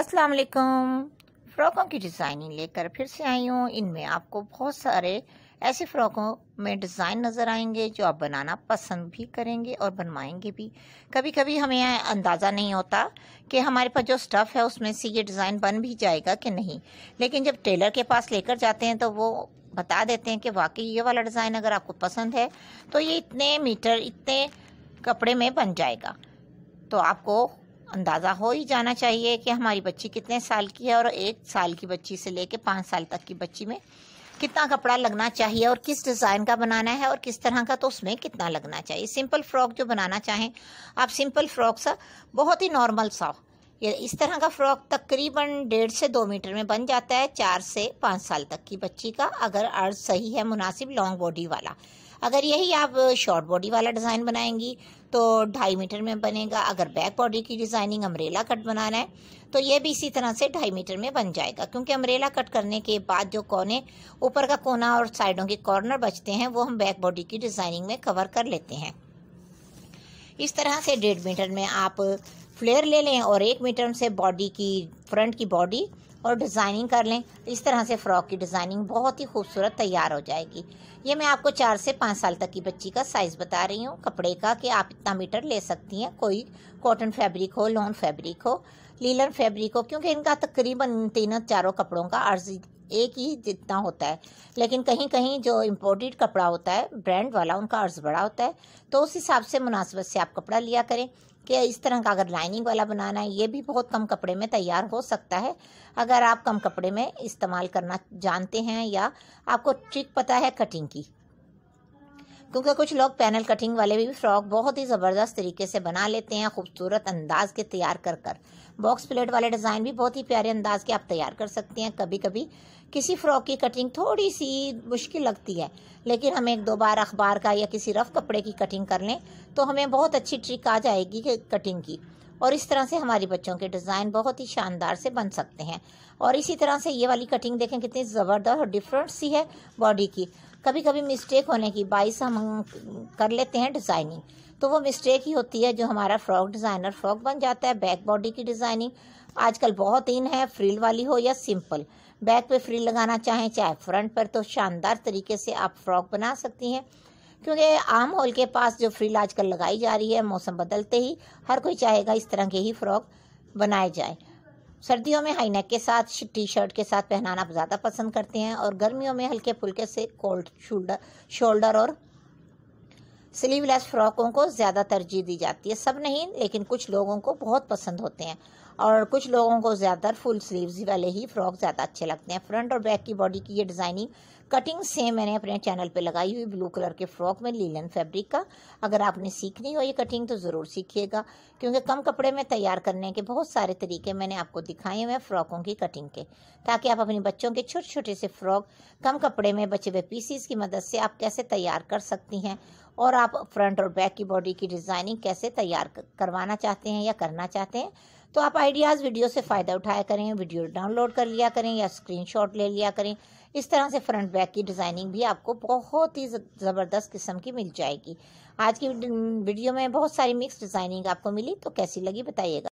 अस्सलाम वालेकुम फ्रॉकों की डिज़ाइनिंग लेकर फिर से आई हूँ इनमें आपको बहुत सारे ऐसे फ्रॉकों में डिज़ाइन नज़र आएंगे जो आप बनाना पसंद भी करेंगे और बनवाएंगे भी कभी कभी हमें अंदाज़ा नहीं होता कि हमारे पास जो स्टफ़ है उसमें से ये डिज़ाइन बन भी जाएगा कि नहीं लेकिन जब टेलर के पास लेकर जाते हैं तो वो बता देते हैं कि वाकई ये वाला डिज़ाइन अगर आपको पसंद है तो ये इतने मीटर इतने कपड़े में बन जाएगा तो आपको अंदाज़ा हो ही जाना चाहिए कि हमारी बच्ची कितने साल की है और एक साल की बच्ची से लेके पाँच साल तक की बच्ची में कितना कपड़ा लगना चाहिए और किस डिज़ाइन का बनाना है और किस तरह का तो उसमें कितना लगना चाहिए सिंपल फ्रॉक जो बनाना चाहें आप सिंपल फ्रॉक सा बहुत ही नॉर्मल सा ये इस तरह का फ्रॉक तकरीबन डेढ़ से दो मीटर में बन जाता है चार से पाँच साल तक की बच्ची का अगर अर्ज सही है मुनासिब लॉन्ग बॉडी वाला अगर यही आप शॉर्ट बॉडी वाला डिज़ाइन बनाएंगी तो ढाई मीटर में बनेगा अगर बैक बॉडी की डिज़ाइनिंग अमरेला कट बनाना है तो ये भी इसी तरह से ढाई मीटर में बन जाएगा क्योंकि अमरेला कट करने के बाद जो कोने ऊपर का कोना और साइडों के कॉर्नर बचते हैं वो हम बैक बॉडी की डिज़ाइनिंग में कवर कर लेते हैं इस तरह से डेढ़ मीटर में आप फ्लेयर ले लें और एक मीटर से बॉडी की फ्रंट की बॉडी और डिज़ाइनिंग कर लें तो इस तरह से फ़्रॉक की डिज़ाइनिंग बहुत ही खूबसूरत तैयार हो जाएगी ये मैं आपको चार से पाँच साल तक की बच्ची का साइज़ बता रही हूँ कपड़े का कि आप इतना मीटर ले सकती हैं कोई कॉटन फैब्रिक हो लॉन फैब्रिक हो लीलन फैब्रिक हो क्योंकि इनका तकरीबन तीनों चारों कपड़ों का अर्ज एक ही जितना होता है लेकिन कहीं कहीं जो इम्पोर्टेड कपड़ा होता है ब्रांड वाला उनका अर्ज बड़ा होता है तो उस हिसाब से मुनासिबत से आप कपड़ा लिया करें कि इस तरह का अगर लाइनिंग वाला बनाना है ये भी बहुत कम कपड़े में तैयार हो सकता है अगर आप कम कपड़े में इस्तेमाल करना जानते हैं या आपको ट्रिक पता है कटिंग की क्योंकि कुछ लोग पैनल कटिंग वाले भी फ्रॉक बहुत ही ज़बरदस्त तरीके से बना लेते हैं खूबसूरत अंदाज के तैयार कर कर बॉक्स प्लेट वाले डिज़ाइन भी बहुत ही प्यारे अंदाज के आप तैयार कर सकते हैं कभी कभी किसी फ्रॉक की कटिंग थोड़ी सी मुश्किल लगती है लेकिन हम एक दो बार अखबार का या किसी रफ़ कपड़े की कटिंग कर लें तो हमें बहुत अच्छी ट्रिक आ जाएगी कटिंग की और इस तरह से हमारी बच्चों के डिज़ाइन बहुत ही शानदार से बन सकते हैं और इसी तरह से ये वाली कटिंग देखें कितनी ज़बरदस्त और डिफरेंट सी है बॉडी की कभी कभी मिस्टेक होने की बाइस हम कर लेते हैं डिज़ाइनिंग तो वो मिस्टेक ही होती है जो हमारा फ्रॉक डिज़ाइनर फ्रॉक बन जाता है बैक बॉडी की डिज़ाइनिंग आजकल बहुत इन है फ्रिल वाली हो या सिंपल बैक पे फ्रिल लगाना चाहें चाहे फ्रंट पर तो शानदार तरीके से आप फ्रॉक बना सकती हैं क्योंकि आम हॉल के पास जो फ्रिल आजकल लगाई जा रही है मौसम बदलते ही हर कोई चाहेगा इस तरह के ही फ्रॉक बनाए जाए सर्दियों में हाई नेक के साथ टी शर्ट के साथ पहनाना ज़्यादा पसंद करते हैं और गर्मियों में हल्के फुल्के से कोल्ड शोल्डर शोल्डर और स्लीवलेस फ्रॉकों को ज़्यादा तरजीह दी जाती है सब नहीं लेकिन कुछ लोगों को बहुत पसंद होते हैं और कुछ लोगों को ज़्यादातर फुल स्लीव्स वाले ही फ्रॉक ज़्यादा अच्छे लगते हैं फ्रंट और बैक की बॉडी की ये डिज़ाइनिंग कटिंग सेम मैंने अपने चैनल पे लगाई हुई ब्लू कलर के फ्रॉक में लीलन फैब्रिक का अगर आपने सीखनी हो ये कटिंग तो ज़रूर सीखिएगा क्योंकि कम कपड़े में तैयार करने के बहुत सारे तरीके मैंने आपको दिखाए हुए हैं फ्रॉकों की कटिंग के ताकि आप अपने बच्चों के छोटे छोटे से फ्रॉक कम कपड़े में बचे हुए पीसीस की मदद से आप कैसे तैयार कर सकती हैं और आप फ्रंट और बैक की बॉडी की डिज़ाइनिंग कैसे तैयार करवाना चाहते हैं या करना चाहते हैं तो आप आइडियाज़ वीडियो से फ़ायदा उठाया करें वीडियो डाउनलोड कर लिया करें या स्क्रीनशॉट ले लिया करें इस तरह से फ्रंट बैक की डिज़ाइनिंग भी आपको बहुत ही ज़बरदस्त किस्म की मिल जाएगी आज की वीडियो में बहुत सारी मिक्स डिज़ाइनिंग आपको मिली तो कैसी लगी बताइएगा